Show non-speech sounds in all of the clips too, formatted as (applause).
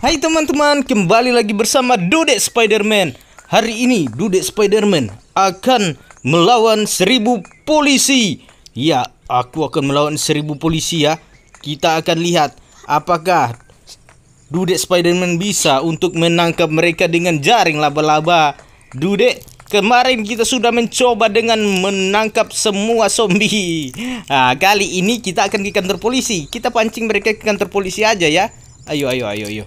Hai teman-teman, kembali lagi bersama Dude Spider-Man. Hari ini Dude Spider-Man akan melawan seribu polisi Ya, aku akan melawan seribu polisi ya Kita akan lihat apakah Dude Spider-Man bisa untuk menangkap mereka dengan jaring laba-laba Dude, kemarin kita sudah mencoba dengan menangkap semua zombie Nah, (laughs) kali ini kita akan ke kantor polisi Kita pancing mereka ke kantor polisi aja ya Ayo, ayo, ayo, ayo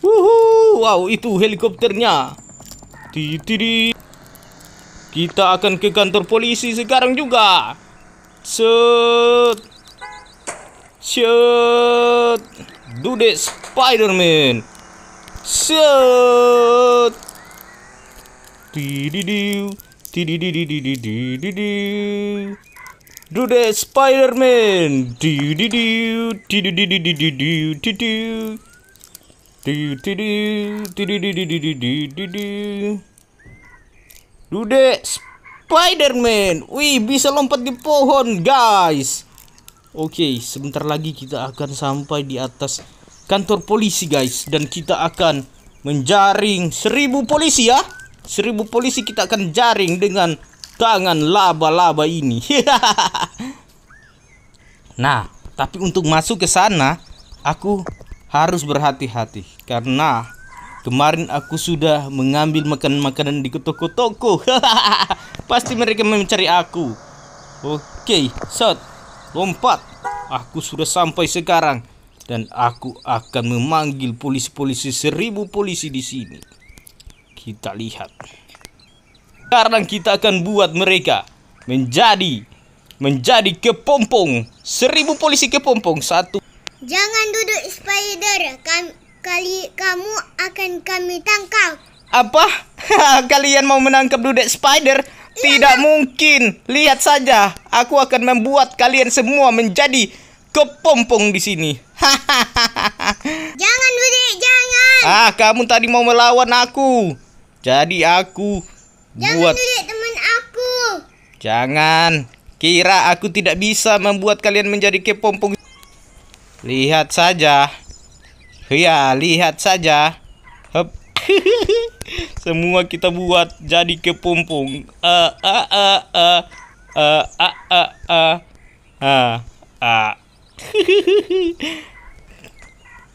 Wuhu, wow itu helikopternya. Titi Kita akan ke kantor polisi sekarang juga. Set. Set. Do this, Spider-Man. Set. Tididiu. Tididididididididiu. Do the Spider-Man. Tididiu. Tidididididididiu. Dude, Spider-Man. Wih, bisa lompat di pohon, guys. Oke, okay, sebentar lagi kita akan sampai di atas kantor polisi, guys, dan kita akan menjaring seribu polisi ya. Seribu polisi kita akan jaring dengan tangan laba-laba ini. nah, tapi untuk masuk ke sana, aku harus berhati-hati karena kemarin aku sudah mengambil makanan-makanan di toko-toko. (laughs) Pasti mereka mencari aku. Oke, set. Lompat. Aku sudah sampai sekarang dan aku akan memanggil polisi-polisi seribu polisi di sini. Kita lihat. Sekarang kita akan buat mereka menjadi menjadi kepompong seribu polisi kepompong satu Jangan duduk spider, Kam kali kamu akan kami tangkap. Apa? (laughs) Kalian mau menangkap duduk spider? Iya, tidak mungkin. Lihat saja, aku akan membuat kalian semua menjadi kepompong di sini. (laughs) jangan duduk, jangan. Ah, kamu tadi mau melawan aku. Jadi aku jangan buat Dudek, teman aku. Jangan. Kira aku tidak bisa membuat kalian menjadi kepompong. Lihat saja. Ya, lihat saja. Hup. (laughs) Semua kita buat jadi kepompong. Eh eh eh eh eh eh eh eh ah.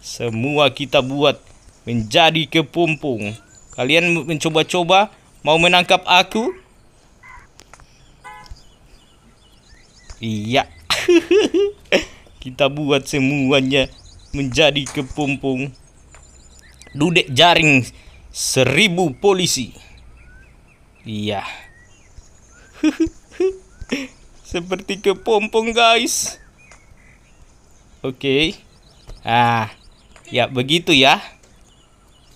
Semua kita buat menjadi kepompong. Kalian mencoba-coba mau menangkap aku? Iya. (laughs) Kita buat semuanya menjadi kepompong. Dudek jaring seribu polisi. Iya. (laughs) Seperti kepompong guys. Oke. Okay. Ah. Ya begitu ya.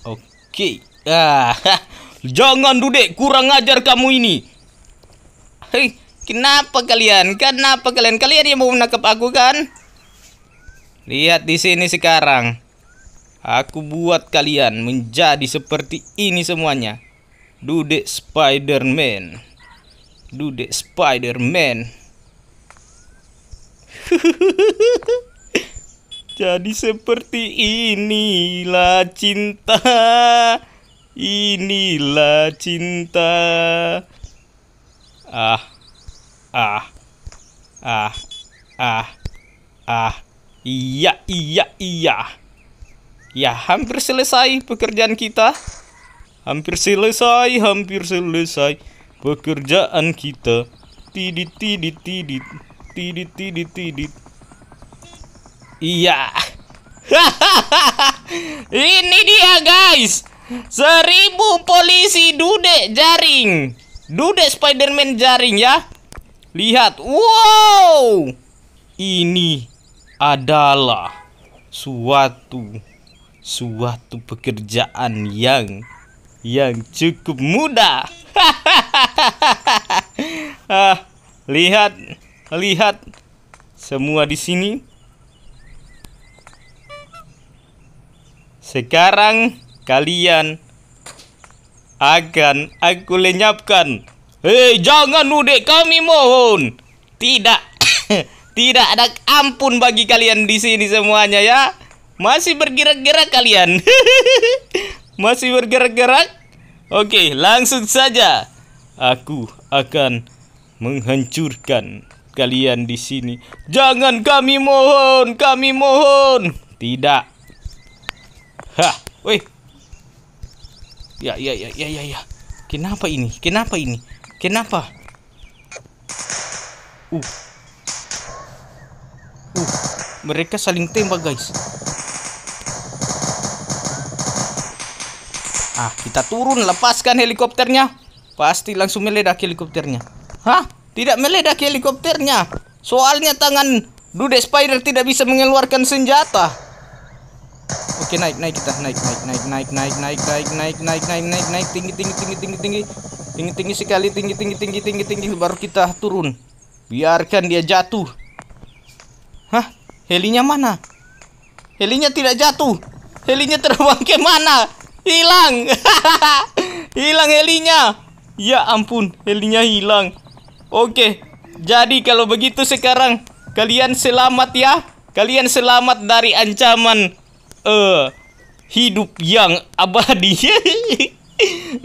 Oke. Okay. Ah. (laughs) Jangan dudek kurang ajar kamu ini. Hei, kenapa kalian? Kenapa kalian? Kalian yang mau menangkap aku kan? Lihat di sini sekarang. Aku buat kalian menjadi seperti ini semuanya. Dudek Spider-Man. Dudek Spider-Man. (laughs) Jadi seperti inilah cinta. Inilah cinta. Ah. Ah. Ah. Ah. Ah. Iya, iya, iya. Ya, hampir selesai pekerjaan kita. Hampir selesai, hampir selesai pekerjaan kita. Tidit, tidit, tidit, tidit, tidit, tidit. Iya. (laughs) Ini dia, guys. Seribu polisi dudek jaring. Dudek Spiderman jaring ya. Lihat. Wow. Ini adalah suatu suatu pekerjaan yang yang cukup mudah. (laughs) ah, lihat, lihat semua di sini. Sekarang kalian akan aku lenyapkan. Hei, jangan udik kami mohon. Tidak. (laughs) Tidak ada ampun bagi kalian di sini semuanya ya. Masih bergerak-gerak kalian. (laughs) Masih bergerak-gerak. Oke, langsung saja. Aku akan menghancurkan kalian di sini. Jangan kami mohon, kami mohon. Tidak. Hah, weh. Ya, ya, ya, ya, ya, ya. Kenapa ini? Kenapa ini? Kenapa? Uh mereka saling tembak guys ah kita turun lepaskan helikopternya pasti langsung meledak helikopternya hah tidak meledak helikopternya soalnya tangan dude spider tidak bisa mengeluarkan senjata oke naik naik kita naik naik naik naik naik naik naik naik naik naik naik naik tinggi tinggi tinggi tinggi tinggi tinggi tinggi sekali tinggi tinggi tinggi tinggi tinggi baru kita turun biarkan dia jatuh Helinya mana? Helinya tidak jatuh. Helinya terbang (laughs) ke mana? Hilang. (laughs) hilang helinya. Ya ampun, helinya hilang. Oke. Jadi kalau begitu sekarang kalian selamat ya. Kalian selamat dari ancaman eh uh, hidup yang abadi.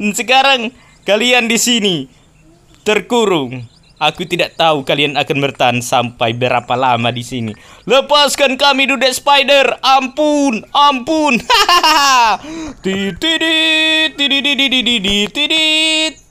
(laughs) sekarang kalian di sini terkurung. Aku tidak tahu kalian akan bertahan sampai berapa lama di sini. Lepaskan kami Dude Spider. Ampun, ampun. Tididit, tididit,